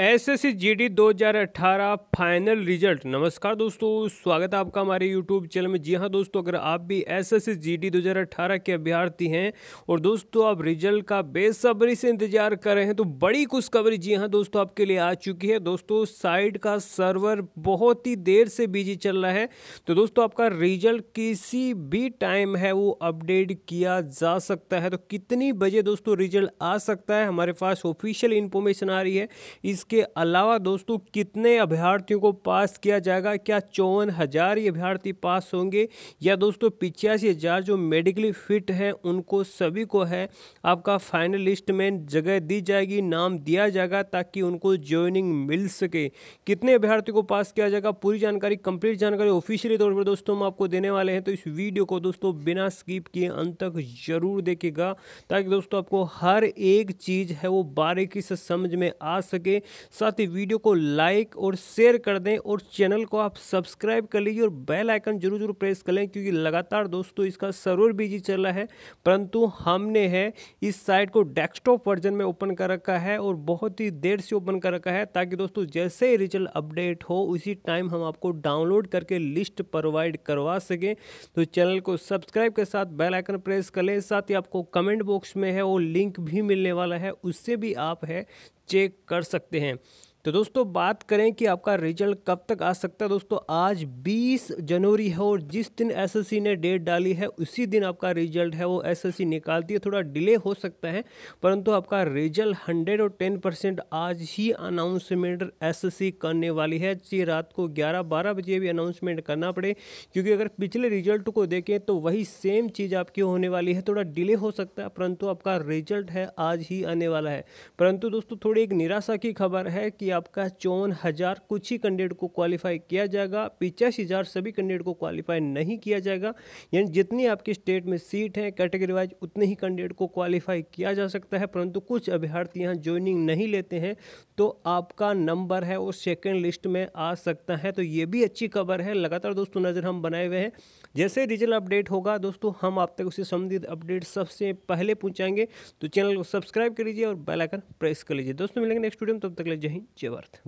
S S G D दो हज़ार अट्ठारह फाइनल रिजल्ट नमस्कार दोस्तों स्वागत है आपका हमारे यूट्यूब चैनल में जी हाँ दोस्तों अगर आप भी एस एस जी डी दो हज़ार अट्ठारह के अभ्यर्थी हैं और दोस्तों आप रिजल्ट का बेसब्री से इंतजार कर रहे हैं तो बड़ी खुशखबरी जी हाँ दोस्तों आपके लिए आ चुकी है दोस्तों साइट का सर्वर बहुत ही देर से बिजी चल रहा है तो दोस्तों आपका रिजल्ट किसी भी टाइम है वो अपडेट किया जा सकता है तो कितनी बजे दोस्तों रिजल्ट आ सकता है हमारे पास ऑफिशियल इन्फॉर्मेशन आ रही है इस इसके अलावा दोस्तों कितने अभ्यर्थियों को पास किया जाएगा क्या चौवन हज़ार ही अभ्यर्थी पास होंगे या दोस्तों पिचासी हज़ार जो मेडिकली फिट हैं उनको सभी को है आपका फाइनल लिस्ट में जगह दी जाएगी नाम दिया जाएगा ताकि उनको ज्वाइनिंग मिल सके कितने अभ्यर्थियों को पास किया जाएगा पूरी जानकारी कंप्लीट जानकारी ऑफिशियली तौर पर दोस्तों हम आपको देने वाले हैं तो इस वीडियो को दोस्तों बिना स्कीप किए अंत तक जरूर देखेगा ताकि दोस्तों आपको हर एक चीज़ है वो बारीकी से समझ में आ सके साथ ही वीडियो को लाइक और शेयर कर दें और चैनल को आप सब्सक्राइब कर लीजिए और बेल आइकन जरूर जरूर प्रेस कर लें क्योंकि लगातार दोस्तों इसका सर्वर बिजी चल रहा है परंतु हमने है इस साइट को डेस्कटॉप वर्जन में ओपन कर रखा है और बहुत ही देर से ओपन कर रखा है ताकि दोस्तों जैसे ही रिजल्ट अपडेट हो उसी टाइम हम आपको डाउनलोड करके लिस्ट प्रोवाइड करवा सकें तो चैनल को सब्सक्राइब के साथ बेल आइकन प्रेस कर लें साथ ही आपको कमेंट बॉक्स में है वो लिंक भी मिलने वाला है उससे भी आप है चेक कर सकते हैं तो दोस्तों बात करें कि आपका रिजल्ट कब तक आ सकता है दोस्तों आज 20 जनवरी है और जिस दिन एसएससी ने डेट डाली है उसी दिन आपका रिजल्ट है वो एसएससी निकालती है थोड़ा डिले हो सकता है परंतु आपका रिजल्ट हंड्रेड और टेन परसेंट आज ही अनाउंसमेंट एसएससी करने वाली है जी रात को ग्यारह बारह बजे भी अनाउंसमेंट करना पड़े क्योंकि अगर पिछले रिजल्ट को देखें तो वही सेम चीज़ आपकी होने वाली है थोड़ा डिले हो सकता है परंतु आपका रिजल्ट है आज ही आने वाला है परंतु दोस्तों थोड़ी एक निराशा की खबर है कि आपका चौवन हज़ार कुछ ही कैंडिडेट को क्वालिफाई किया जाएगा पिचासी हज़ार सभी कैंडिडेट को क्वालिफाई नहीं किया जाएगा यानी जितनी आपकी स्टेट में सीट है कैटेगरी वाइज उतने ही कैंडिडेट को क्वालिफाई किया जा सकता है परंतु कुछ अभ्यर्थी यहाँ ज्वाइनिंग नहीं लेते हैं तो आपका नंबर है वो सेकेंड लिस्ट में आ सकता है तो ये भी अच्छी खबर है लगातार दोस्तों नज़र हम बनाए हुए हैं जैसे रिजल्ट अपडेट होगा दोस्तों हम आप तक उससे संबंधित अपडेट सबसे पहले पहुँचाएंगे तो चैनल को सब्सक्राइब कर लीजिए और बेल आइकन प्रेस कर लीजिए दोस्तों मिलेंगे नेक्स्ट वीडियो में तब तक ले जय हिंद Стюарт.